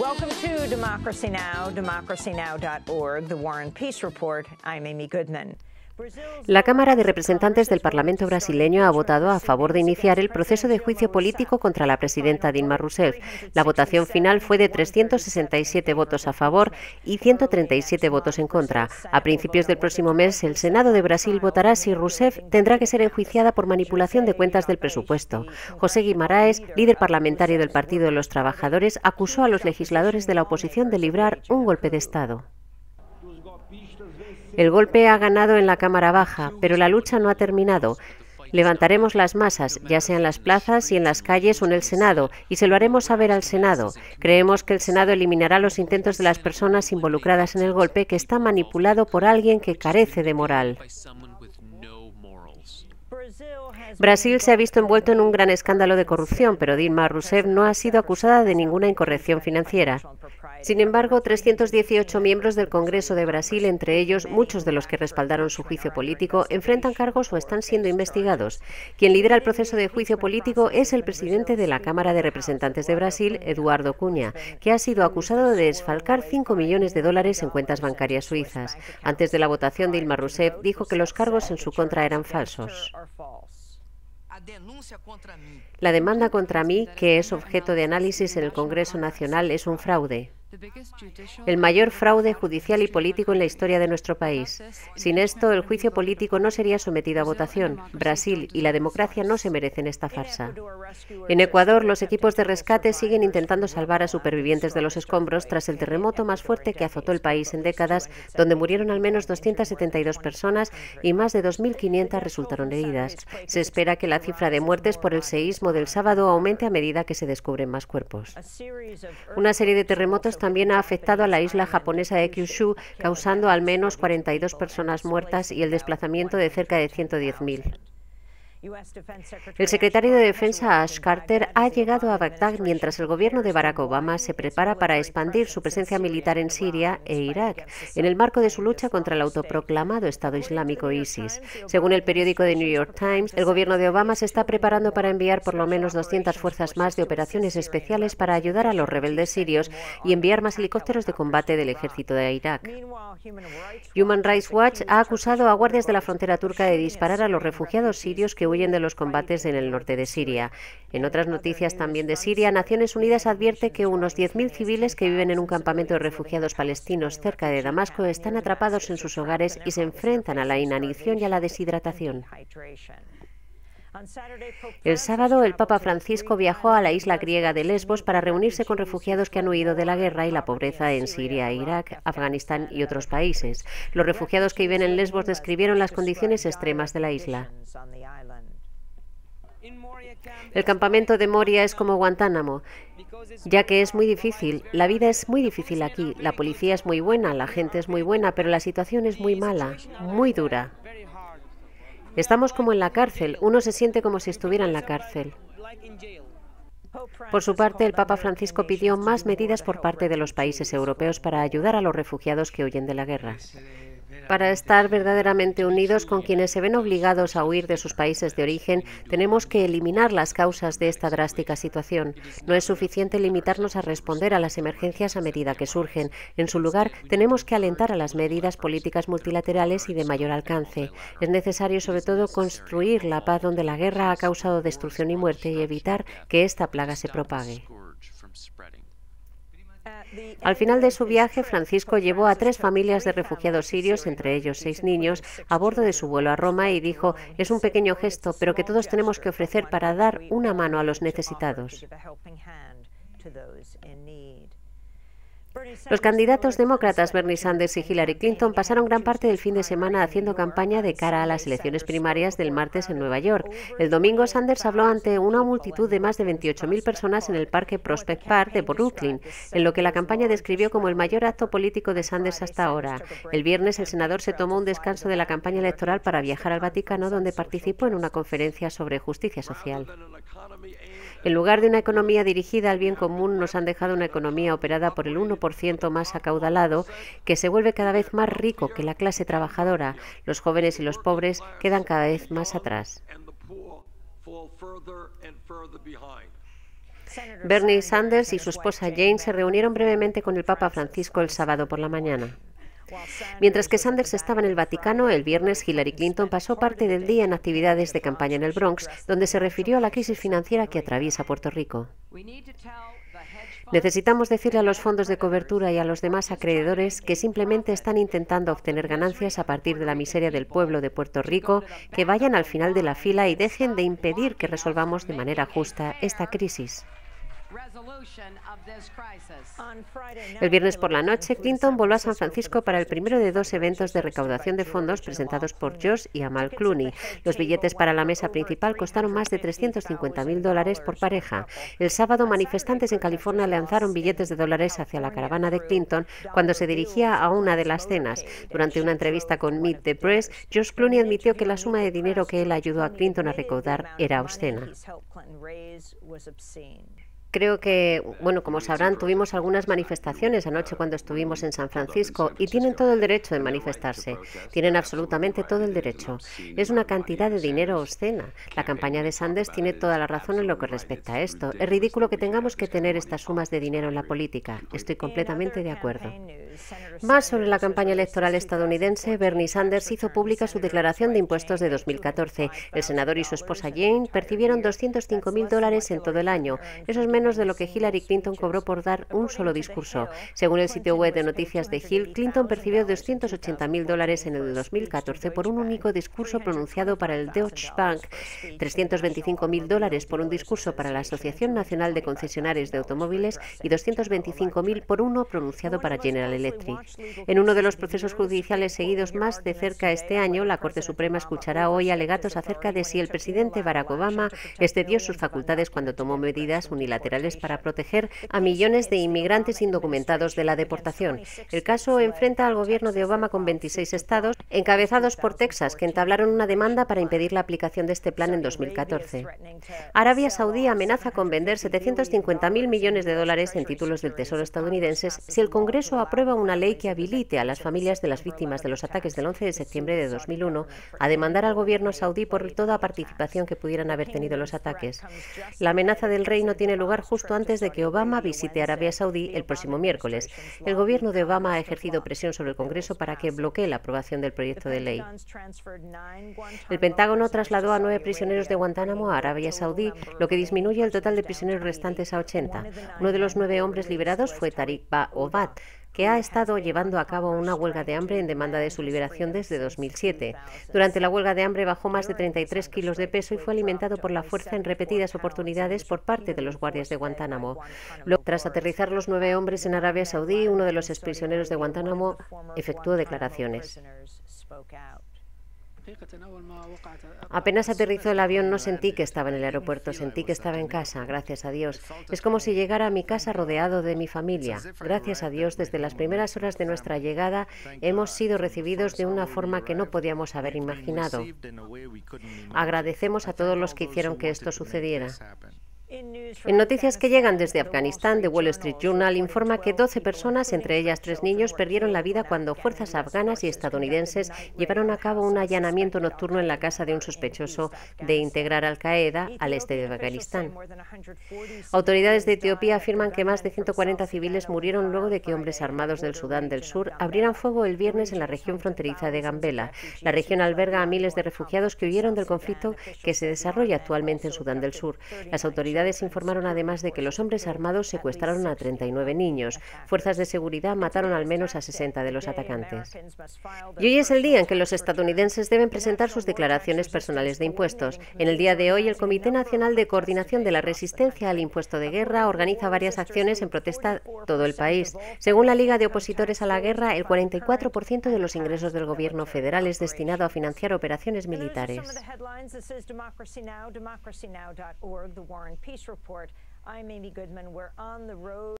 Welcome to Democracy Now!, democracynow.org, The War and Peace Report. I'm Amy Goodman. La Cámara de Representantes del Parlamento brasileño ha votado a favor de iniciar el proceso de juicio político contra la presidenta Dilma Rousseff. La votación final fue de 367 votos a favor y 137 votos en contra. A principios del próximo mes, el Senado de Brasil votará si Rousseff tendrá que ser enjuiciada por manipulación de cuentas del presupuesto. José Guimaraes, líder parlamentario del Partido de los Trabajadores, acusó a los legisladores de la oposición de librar un golpe de Estado. El golpe ha ganado en la Cámara Baja, pero la lucha no ha terminado. Levantaremos las masas, ya sea en las plazas y en las calles o en el Senado, y se lo haremos saber al Senado. Creemos que el Senado eliminará los intentos de las personas involucradas en el golpe que está manipulado por alguien que carece de moral. Brasil se ha visto envuelto en un gran escándalo de corrupción, pero Dilma Rousseff no ha sido acusada de ninguna incorrección financiera. Sin embargo, 318 miembros del Congreso de Brasil, entre ellos muchos de los que respaldaron su juicio político, enfrentan cargos o están siendo investigados. Quien lidera el proceso de juicio político es el presidente de la Cámara de Representantes de Brasil, Eduardo Cunha, que ha sido acusado de desfalcar 5 millones de dólares en cuentas bancarias suizas. Antes de la votación, Dilma Rousseff dijo que los cargos en su contra eran falsos. La demanda contra mí, que es objeto de análisis en el Congreso Nacional, es un fraude el mayor fraude judicial y político en la historia de nuestro país. Sin esto, el juicio político no sería sometido a votación. Brasil y la democracia no se merecen esta farsa. En Ecuador, los equipos de rescate siguen intentando salvar a supervivientes de los escombros tras el terremoto más fuerte que azotó el país en décadas, donde murieron al menos 272 personas y más de 2.500 resultaron heridas. Se espera que la cifra de muertes por el seísmo del sábado aumente a medida que se descubren más cuerpos. Una serie de terremotos también ha afectado a la isla japonesa de Kyushu, causando al menos 42 personas muertas y el desplazamiento de cerca de 110.000. El secretario de Defensa Ash Carter ha llegado a Bagdad mientras el gobierno de Barack Obama se prepara para expandir su presencia militar en Siria e Irak en el marco de su lucha contra el autoproclamado Estado Islámico ISIS. Según el periódico The New York Times, el gobierno de Obama se está preparando para enviar por lo menos 200 fuerzas más de operaciones especiales para ayudar a los rebeldes sirios y enviar más helicópteros de combate del ejército de Irak. Human Rights Watch ha acusado a guardias de la frontera turca de disparar a los refugiados sirios que huyen de los combates en el norte de Siria. En otras noticias también de Siria, Naciones Unidas advierte que unos 10.000 civiles que viven en un campamento de refugiados palestinos cerca de Damasco están atrapados en sus hogares y se enfrentan a la inanición y a la deshidratación. El sábado, el Papa Francisco viajó a la isla griega de Lesbos para reunirse con refugiados que han huido de la guerra y la pobreza en Siria, Irak, Afganistán y otros países. Los refugiados que viven en Lesbos describieron las condiciones extremas de la isla. El campamento de Moria es como Guantánamo, ya que es muy difícil, la vida es muy difícil aquí, la policía es muy buena, la gente es muy buena, pero la situación es muy mala, muy dura. Estamos como en la cárcel, uno se siente como si estuviera en la cárcel. Por su parte, el Papa Francisco pidió más medidas por parte de los países europeos para ayudar a los refugiados que huyen de la guerra. Para estar verdaderamente unidos con quienes se ven obligados a huir de sus países de origen, tenemos que eliminar las causas de esta drástica situación. No es suficiente limitarnos a responder a las emergencias a medida que surgen. En su lugar, tenemos que alentar a las medidas políticas multilaterales y de mayor alcance. Es necesario, sobre todo, construir la paz donde la guerra ha causado destrucción y muerte y evitar que esta plaga se propague. Al final de su viaje, Francisco llevó a tres familias de refugiados sirios, entre ellos seis niños, a bordo de su vuelo a Roma y dijo, es un pequeño gesto, pero que todos tenemos que ofrecer para dar una mano a los necesitados. Los candidatos demócratas Bernie Sanders y Hillary Clinton pasaron gran parte del fin de semana haciendo campaña de cara a las elecciones primarias del martes en Nueva York. El domingo Sanders habló ante una multitud de más de 28.000 personas en el Parque Prospect Park de Brooklyn, en lo que la campaña describió como el mayor acto político de Sanders hasta ahora. El viernes el senador se tomó un descanso de la campaña electoral para viajar al Vaticano donde participó en una conferencia sobre justicia social. En lugar de una economía dirigida al bien común, nos han dejado una economía operada por el 1% más acaudalado, que se vuelve cada vez más rico que la clase trabajadora. Los jóvenes y los pobres quedan cada vez más atrás. Bernie Sanders y su esposa Jane se reunieron brevemente con el Papa Francisco el sábado por la mañana. Mientras que Sanders estaba en el Vaticano, el viernes Hillary Clinton pasó parte del día en actividades de campaña en el Bronx, donde se refirió a la crisis financiera que atraviesa Puerto Rico. Necesitamos decirle a los fondos de cobertura y a los demás acreedores que simplemente están intentando obtener ganancias a partir de la miseria del pueblo de Puerto Rico, que vayan al final de la fila y dejen de impedir que resolvamos de manera justa esta crisis. El viernes por la noche, Clinton voló a San Francisco para el primero de dos eventos de recaudación de fondos presentados por Josh y Amal Clooney. Los billetes para la mesa principal costaron más de 350 mil dólares por pareja. El sábado, manifestantes en California lanzaron billetes de dólares hacia la caravana de Clinton cuando se dirigía a una de las cenas. Durante una entrevista con Meet the Press, Josh Clooney admitió que la suma de dinero que él ayudó a Clinton a recaudar era obscena. Creo que, bueno, como sabrán, tuvimos algunas manifestaciones anoche cuando estuvimos en San Francisco y tienen todo el derecho de manifestarse. Tienen absolutamente todo el derecho. Es una cantidad de dinero obscena. La campaña de Sanders tiene toda la razón en lo que respecta a esto. Es ridículo que tengamos que tener estas sumas de dinero en la política. Estoy completamente de acuerdo. Más sobre la campaña electoral estadounidense, Bernie Sanders hizo pública su declaración de impuestos de 2014. El senador y su esposa Jane percibieron mil dólares en todo el año. Esos menos de lo que Hillary Clinton cobró por dar un solo discurso. Según el sitio web de noticias de Hill, Clinton percibió 280 mil dólares en el 2014 por un único discurso pronunciado para el Deutsche Bank, 325 mil dólares por un discurso para la Asociación Nacional de Concesionarios de Automóviles y 225 mil por uno pronunciado para General Electric. En uno de los procesos judiciales seguidos más de cerca este año, la Corte Suprema escuchará hoy alegatos acerca de si el presidente Barack Obama excedió sus facultades cuando tomó medidas unilaterales para proteger a millones de inmigrantes indocumentados de la deportación. El caso enfrenta al gobierno de Obama con 26 estados, encabezados por Texas, que entablaron una demanda para impedir la aplicación de este plan en 2014. Arabia Saudí amenaza con vender 750.000 millones de dólares en títulos del Tesoro estadounidenses si el Congreso aprueba una ley que habilite a las familias de las víctimas de los ataques del 11 de septiembre de 2001 a demandar al gobierno saudí por toda participación que pudieran haber tenido los ataques. La amenaza del rey no tiene lugar justo antes de que Obama visite Arabia Saudí el próximo miércoles. El gobierno de Obama ha ejercido presión sobre el Congreso para que bloquee la aprobación del proyecto de ley. El Pentágono trasladó a nueve prisioneros de Guantánamo a Arabia Saudí, lo que disminuye el total de prisioneros restantes a 80. Uno de los nueve hombres liberados fue Tariq Ba'obat, que ha estado llevando a cabo una huelga de hambre en demanda de su liberación desde 2007. Durante la huelga de hambre bajó más de 33 kilos de peso y fue alimentado por la fuerza en repetidas oportunidades por parte de los guardias de Guantánamo. tras aterrizar los nueve hombres en Arabia Saudí, uno de los exprisioneros de Guantánamo efectuó declaraciones. Apenas aterrizó el avión no sentí que estaba en el aeropuerto, sentí que estaba en casa, gracias a Dios. Es como si llegara a mi casa rodeado de mi familia. Gracias a Dios, desde las primeras horas de nuestra llegada hemos sido recibidos de una forma que no podíamos haber imaginado. Agradecemos a todos los que hicieron que esto sucediera. En noticias que llegan desde Afganistán, The Wall Street Journal informa que 12 personas, entre ellas tres niños, perdieron la vida cuando fuerzas afganas y estadounidenses llevaron a cabo un allanamiento nocturno en la casa de un sospechoso de integrar Al-Qaeda al este de Afganistán. Autoridades de Etiopía afirman que más de 140 civiles murieron luego de que hombres armados del Sudán del Sur abrieran fuego el viernes en la región fronteriza de Gambela. La región alberga a miles de refugiados que huyeron del conflicto que se desarrolla actualmente en Sudán del Sur. Las autoridades informaron además de que los hombres armados secuestraron a 39 niños. Fuerzas de seguridad mataron al menos a 60 de los atacantes. Y hoy es el día en que los estadounidenses deben presentar sus declaraciones personales de impuestos. En el día de hoy, el Comité Nacional de Coordinación de la Resistencia al Impuesto de Guerra organiza varias acciones en protesta todo el país. Según la Liga de Opositores a la Guerra, el 44% de los ingresos del gobierno federal es destinado a financiar operaciones militares. Peace Report. I'm Amy Goodman. We're on the road.